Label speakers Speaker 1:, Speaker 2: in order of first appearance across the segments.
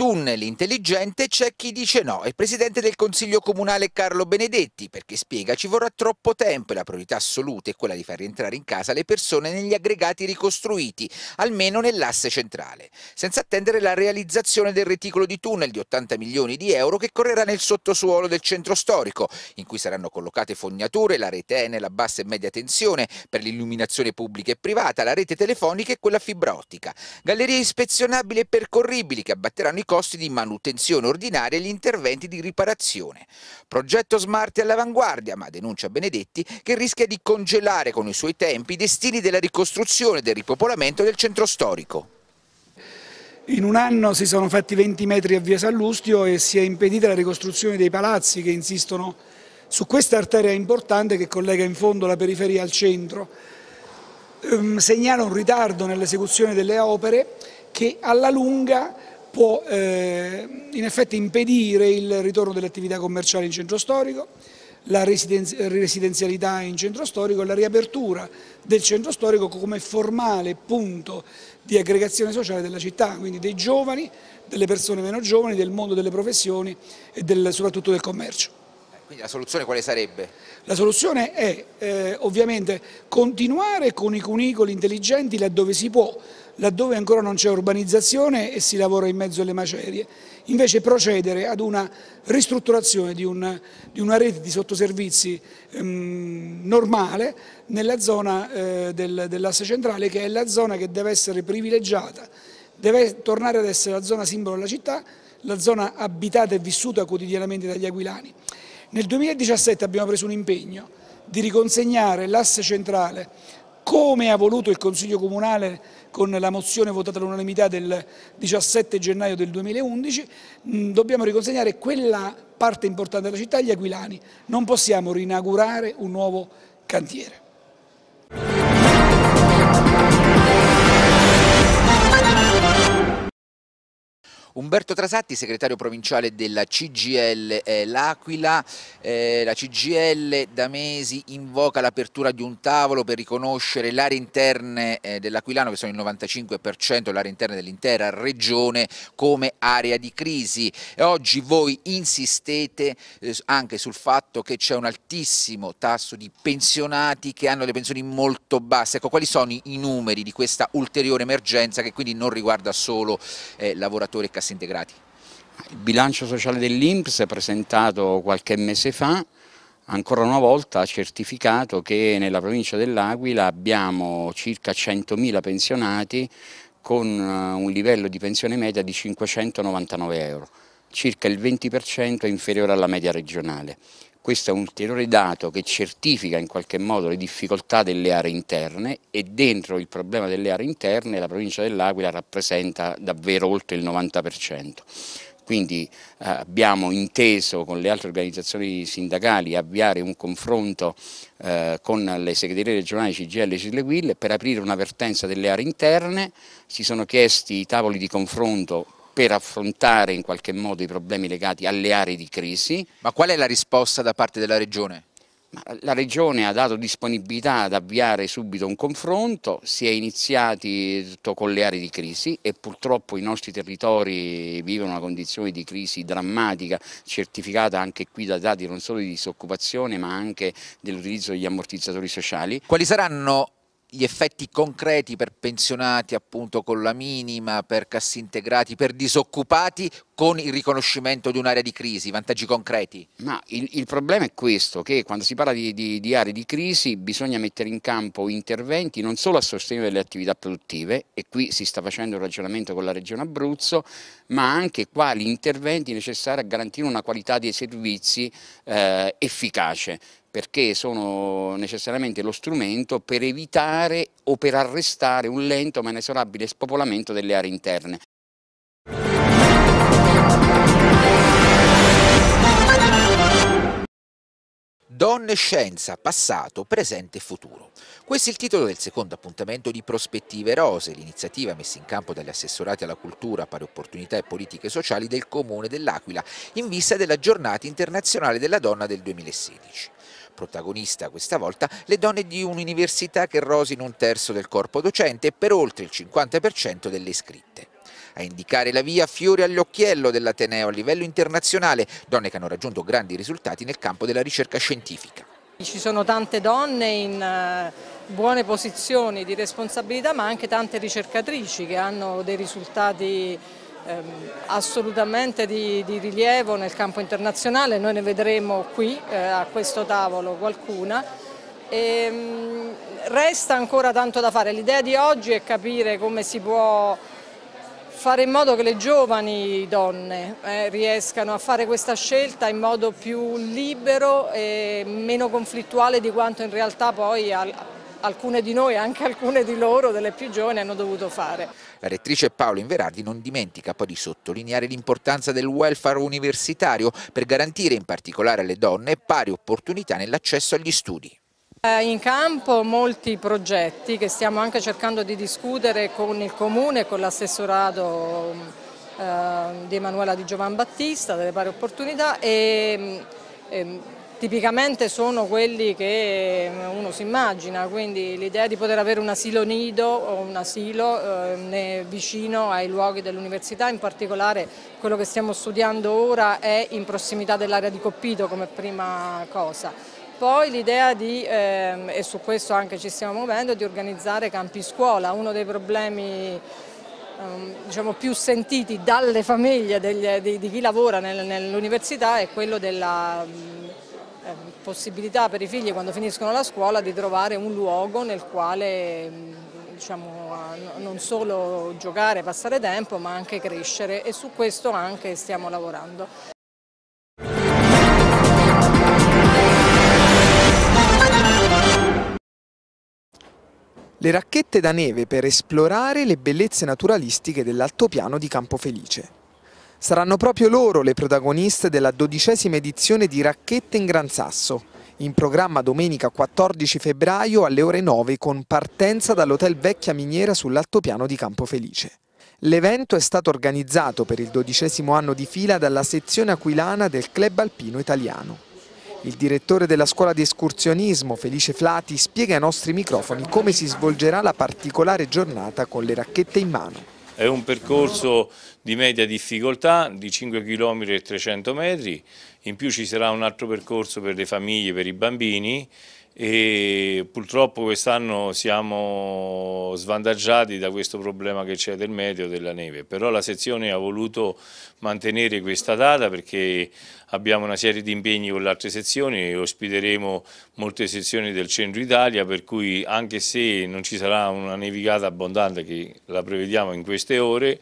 Speaker 1: tunnel intelligente c'è chi dice no, è il presidente del Consiglio Comunale Carlo Benedetti, perché spiega ci vorrà troppo tempo e la priorità assoluta è quella di far rientrare in casa le persone negli aggregati ricostruiti, almeno nell'asse centrale, senza attendere la realizzazione del reticolo di tunnel di 80 milioni di euro che correrà nel sottosuolo del centro storico, in cui saranno collocate fognature, la rete N, la bassa e media tensione per l'illuminazione pubblica e privata, la rete telefonica e quella fibra ottica, gallerie ispezionabili e percorribili che abbatteranno i costi di manutenzione ordinaria e gli interventi di riparazione. Progetto smart all'avanguardia, ma denuncia Benedetti, che rischia di congelare con i suoi tempi i destini della ricostruzione, e del ripopolamento del centro storico.
Speaker 2: In un anno si sono fatti 20 metri a via Sallustio e si è impedita la ricostruzione dei palazzi che insistono su questa arteria importante che collega in fondo la periferia al centro. Ehm, segnala un ritardo nell'esecuzione delle opere che alla lunga può eh, in effetti impedire il ritorno delle attività commerciali in centro storico, la residenzialità in centro storico e la riapertura del centro storico come formale punto di aggregazione sociale della città, quindi dei giovani, delle persone meno giovani, del mondo delle professioni e del, soprattutto del commercio.
Speaker 1: Eh, quindi la soluzione
Speaker 2: quale sarebbe? La soluzione è eh, ovviamente continuare con i cunicoli intelligenti laddove si può, laddove ancora non c'è urbanizzazione e si lavora in mezzo alle macerie, invece procedere ad una ristrutturazione di una, di una rete di sottoservizi ehm, normale nella zona eh, del, dell'asse centrale che è la zona che deve essere privilegiata, deve tornare ad essere la zona simbolo della città, la zona abitata e vissuta quotidianamente dagli aquilani. Nel 2017 abbiamo preso un impegno di riconsegnare l'asse centrale come ha voluto il Consiglio Comunale con la mozione votata all'unanimità del 17 gennaio del 2011, mm, dobbiamo riconsegnare quella parte importante della città agli aquilani. Non possiamo rinaugurare un nuovo cantiere.
Speaker 1: Umberto Trasatti, segretario provinciale della CGL eh, L'Aquila, eh, la CGL da mesi invoca l'apertura di un tavolo per riconoscere l'area aree interne eh, dell'Aquilano, che sono il 95% l'area interna dell'intera regione, come area di crisi. E oggi voi insistete eh, anche sul fatto che c'è un altissimo tasso di pensionati che hanno le pensioni molto basse. Ecco, quali sono i numeri di questa ulteriore emergenza che quindi non riguarda solo eh, lavoratori e cassetti? classi
Speaker 3: integrati. Il bilancio sociale dell'INPS presentato qualche mese fa ancora una volta ha certificato che nella provincia dell'Aquila abbiamo circa 100.000 pensionati con eh, un livello di pensione media di 599 euro, circa il 20% inferiore alla media regionale questo è un ulteriore dato che certifica in qualche modo le difficoltà delle aree interne e dentro il problema delle aree interne la provincia dell'Aquila rappresenta davvero oltre il 90%. Quindi eh, abbiamo inteso con le altre organizzazioni sindacali avviare un confronto eh, con le segreterie regionali CGL e Cilleguille per aprire una vertenza delle aree interne, si sono chiesti tavoli di confronto per affrontare in qualche modo i problemi legati alle aree di crisi. Ma qual è la risposta da parte della Regione? La Regione ha dato disponibilità ad avviare subito un confronto, si è iniziati con le aree di crisi e purtroppo i nostri territori vivono una condizione di crisi drammatica, certificata anche qui da dati non solo di disoccupazione ma anche dell'utilizzo degli ammortizzatori sociali. Quali saranno gli effetti
Speaker 1: concreti per pensionati appunto con la minima, per cassi integrati, per disoccupati
Speaker 3: con il riconoscimento di un'area di crisi, vantaggi concreti? Ma il, il, problema è questo, che quando si parla di, di, di aree di crisi bisogna mettere in campo interventi non solo a sostegno delle attività produttive, e qui si sta facendo un ragionamento con la Regione Abruzzo, ma anche quali interventi necessari a garantire una qualità dei servizi eh, efficace perché sono necessariamente lo strumento per evitare o per arrestare un lento ma inesorabile spopolamento delle aree interne.
Speaker 1: Donne scienza, passato, presente e futuro. Questo è il titolo del secondo appuntamento di Prospettive Rose, l'iniziativa messa in campo dagli assessorati alla cultura, pari opportunità e politiche sociali del Comune dell'Aquila, in vista della giornata internazionale della donna del 2016 protagonista questa volta le donne di un'università che rosino un terzo del corpo docente e per oltre il 50% delle iscritte. A indicare la via fiori all'occhiello dell'Ateneo a livello internazionale, donne che hanno raggiunto grandi risultati nel campo della ricerca scientifica.
Speaker 4: Ci sono tante donne in eh, buone posizioni di responsabilità ma anche tante ricercatrici che hanno dei risultati Ehm, assolutamente di, di, rilievo nel campo internazionale, noi ne vedremo qui eh, a questo tavolo qualcuna. E, ehm, mh, resta ancora tanto da fare, l'idea di oggi è capire come si può fare in modo che le giovani donne eh, riescano a fare questa scelta in modo più libero e meno conflittuale di quanto in realtà poi al, alcune di noi anche alcune di loro, delle più giovani, hanno dovuto fare.
Speaker 1: La rettrice Paolo Inverardi non dimentica poi di sottolineare l'importanza del welfare universitario per garantire in particolare alle donne pari opportunità nell'accesso agli studi.
Speaker 4: Eh, in campo molti progetti che stiamo anche cercando di discutere con il Comune, con l'assessorato eh, di Emanuela di Giovan Battista delle pari opportunità e mm, ehm, tipicamente sono quelli che eh, uno si immagina, quindi l'idea di poter avere un asilo nido o un asilo eh, vicino ai luoghi dell'università, in particolare quello che stiamo studiando ora è in prossimità dell'area di Coppito come prima cosa. Poi l'idea di, eh, e su questo anche ci stiamo muovendo, di organizzare campi scuola, uno dei problemi ehm, Diciamo, più sentiti dalle famiglie degli, di, di, chi lavora nel, nell'università è quello della possibilità per i figli quando finiscono la scuola di trovare un luogo nel quale mm, diciamo, non solo giocare, passare tempo ma anche crescere e su questo anche stiamo lavorando.
Speaker 5: le racchette da neve per esplorare le bellezze naturalistiche dell'altopiano di Campo Felice. Saranno proprio loro le protagoniste della dodicesima edizione di Racchette in Gran Sasso, in programma domenica 14 febbraio alle ore 9 con partenza dall'Hotel Vecchia Miniera sull'altopiano di Campofelice. L'evento è stato organizzato per il dodicesimo anno di fila dalla sezione aquilana del Club Alpino Italiano. Il direttore della scuola di escursionismo, Felice Flati, spiega ai nostri microfoni come si svolgerà la particolare giornata con le racchette in mano.
Speaker 4: È un percorso di media difficoltà di 5 km e 300 metri, in più ci sarà un altro percorso per le famiglie, per i bambini e purtroppo quest'anno siamo svantaggiati da questo problema che c'è del meteo della neve, però la sezione ha voluto mantenere questa data perché abbiamo una serie di impegni con le altre sezioni e ospiteremo molte sezioni del centro Italia per cui anche se non ci sarà una nevicata abbondante che la prevediamo in queste ore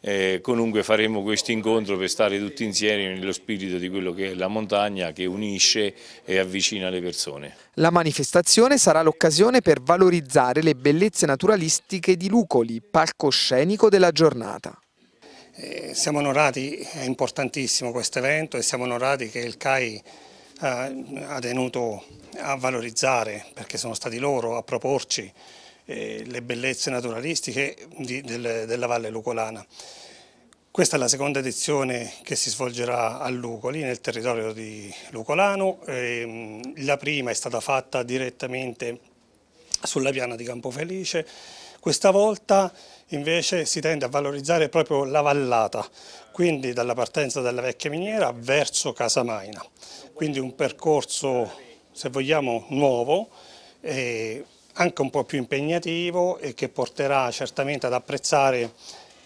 Speaker 4: eh, comunque faremo questo incontro per stare tutti insieme nello spirito di quello che è la montagna che unisce e avvicina le persone.
Speaker 5: La manifestazione sarà l'occasione per valorizzare le bellezze naturalistiche di Lucoli, palcoscenico della giornata.
Speaker 2: Eh, siamo onorati, è importantissimo questo evento e siamo onorati che il CAI eh, ha tenuto a valorizzare, perché sono stati loro a proporci eh, le bellezze naturalistiche di, del, della Valle Lucolana. Questa è la seconda edizione che si svolgerà a Lucoli, nel territorio di Lucolano. Eh, la prima è stata fatta direttamente sulla piana di Campofelice. Questa volta invece si tende a valorizzare proprio la vallata, quindi dalla partenza dalla vecchia miniera verso Casamaina. Quindi un percorso, se vogliamo, nuovo, eh, anche un po' più impegnativo e che porterà certamente ad apprezzare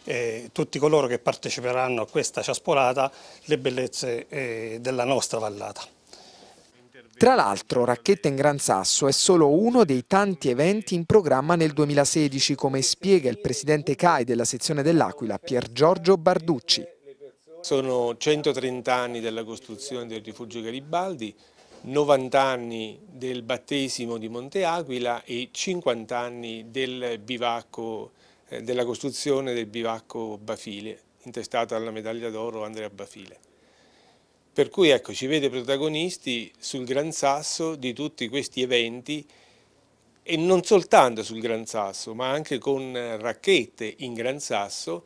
Speaker 2: eh, tutti coloro che parteciperanno a questa ciaspolata le bellezze eh, della nostra vallata.
Speaker 5: Tra l'altro Racchetta in Gran Sasso è solo uno dei tanti eventi in programma nel 2016, come spiega il presidente CAI della sezione dell'Aquila, Pier Giorgio Barducci.
Speaker 2: Sono 130 anni della costruzione del rifugio Garibaldi, 90 anni del battesimo di Monte Aquila e 50 anni del bivacco, eh, della costruzione del bivacco Bafile, intestata alla medaglia d'oro Andrea Bafile. Per cui ecco, ci vede protagonisti sul Gran Sasso di tutti questi eventi e non soltanto sul Gran Sasso, ma anche con racchette in Gran Sasso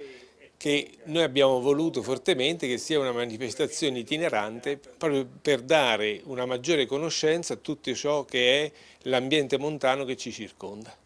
Speaker 2: che noi abbiamo voluto fortemente che sia una manifestazione itinerante proprio per dare una maggiore conoscenza a tutto ciò che è l'ambiente montano che ci circonda.